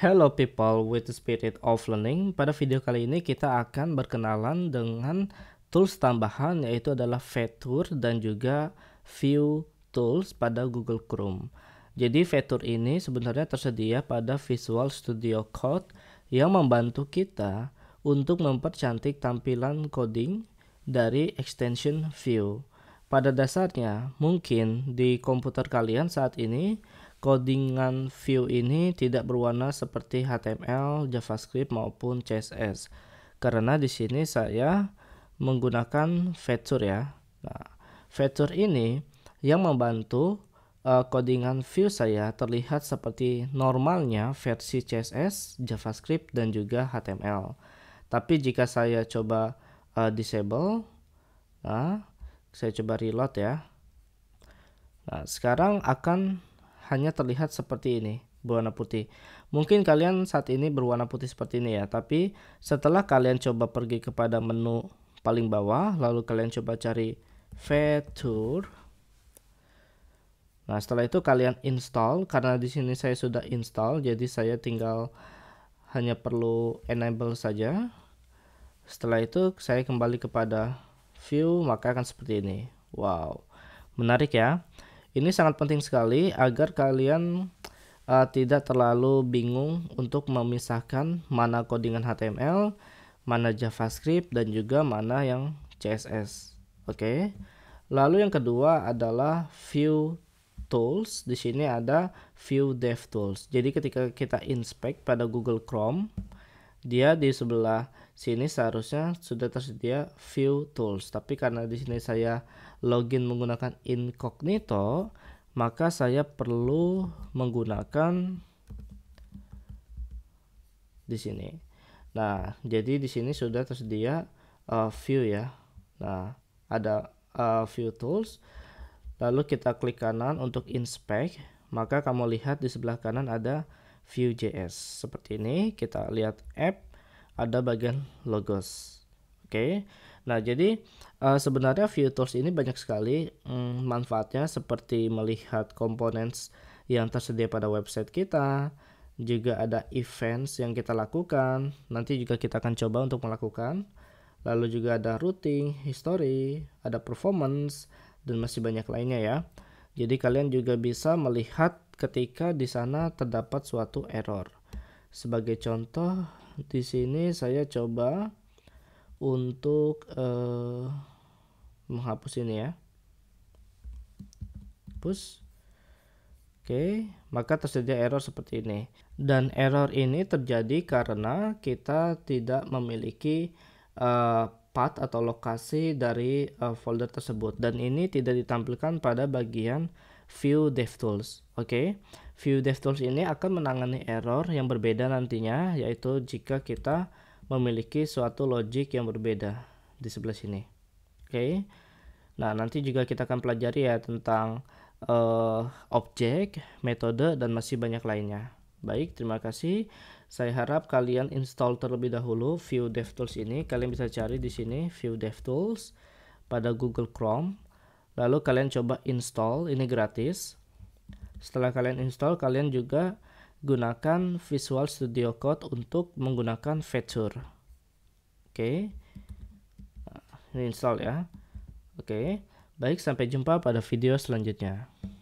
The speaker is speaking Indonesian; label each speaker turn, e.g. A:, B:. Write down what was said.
A: Hello people with the spirit of learning. Pada video kali ini kita akan berkenalan dengan tools tambahan yaitu adalah Feature dan juga View Tools pada Google Chrome. Jadi feature ini sebenarnya tersedia pada Visual Studio Code yang membantu kita untuk mempercantik tampilan coding dari extension view. Pada dasarnya, mungkin di komputer kalian saat ini Codingan view ini tidak berwarna seperti HTML, JavaScript maupun CSS. Karena di sini saya menggunakan feature ya. Nah, feature ini yang membantu uh, codingan view saya terlihat seperti normalnya versi CSS, JavaScript dan juga HTML. Tapi jika saya coba uh, disable, nah, saya coba reload ya. Nah, sekarang akan hanya terlihat seperti ini, berwarna putih. Mungkin kalian saat ini berwarna putih seperti ini ya, tapi setelah kalian coba pergi kepada menu paling bawah, lalu kalian coba cari Feature. Nah, setelah itu kalian install karena di sini saya sudah install, jadi saya tinggal hanya perlu enable saja. Setelah itu saya kembali kepada view maka akan seperti ini. Wow. Menarik ya. Ini sangat penting sekali agar kalian uh, tidak terlalu bingung untuk memisahkan mana codingan HTML, mana JavaScript, dan juga mana yang CSS. Oke. Okay? Lalu yang kedua adalah view tools. Di sini ada view dev tools. Jadi ketika kita inspect pada Google Chrome, dia di sebelah sini seharusnya sudah tersedia view tools tapi karena di sini saya login menggunakan incognito maka saya perlu menggunakan di sini nah jadi di sini sudah tersedia uh, view ya nah ada uh, view tools lalu kita klik kanan untuk inspect maka kamu lihat di sebelah kanan ada JS seperti ini kita lihat app ada bagian logos. Oke. Okay? Nah, jadi uh, sebenarnya view tools ini banyak sekali mm, manfaatnya seperti melihat komponen yang tersedia pada website kita, juga ada events yang kita lakukan. Nanti juga kita akan coba untuk melakukan. Lalu juga ada routing, history, ada performance dan masih banyak lainnya ya. Jadi kalian juga bisa melihat ketika di sana terdapat suatu error. Sebagai contoh, di sini saya coba untuk eh, menghapus ini ya hapus Oke, okay, maka tersedia error seperti ini. Dan error ini terjadi karena kita tidak memiliki uh, path atau lokasi dari uh, folder tersebut. Dan ini tidak ditampilkan pada bagian view DevTools. Oke, okay? view DevTools ini akan menangani error yang berbeda nantinya, yaitu jika kita memiliki suatu logic yang berbeda di sebelah sini. Oke, okay? nah nanti juga kita akan pelajari ya tentang uh, objek, metode, dan masih banyak lainnya. Baik, terima kasih. Saya harap kalian install terlebih dahulu view DevTools ini. Kalian bisa cari di sini view DevTools pada Google Chrome lalu kalian coba install ini gratis setelah kalian install kalian juga gunakan Visual Studio Code untuk menggunakan feature oke okay. ini install ya oke okay. baik sampai jumpa pada video selanjutnya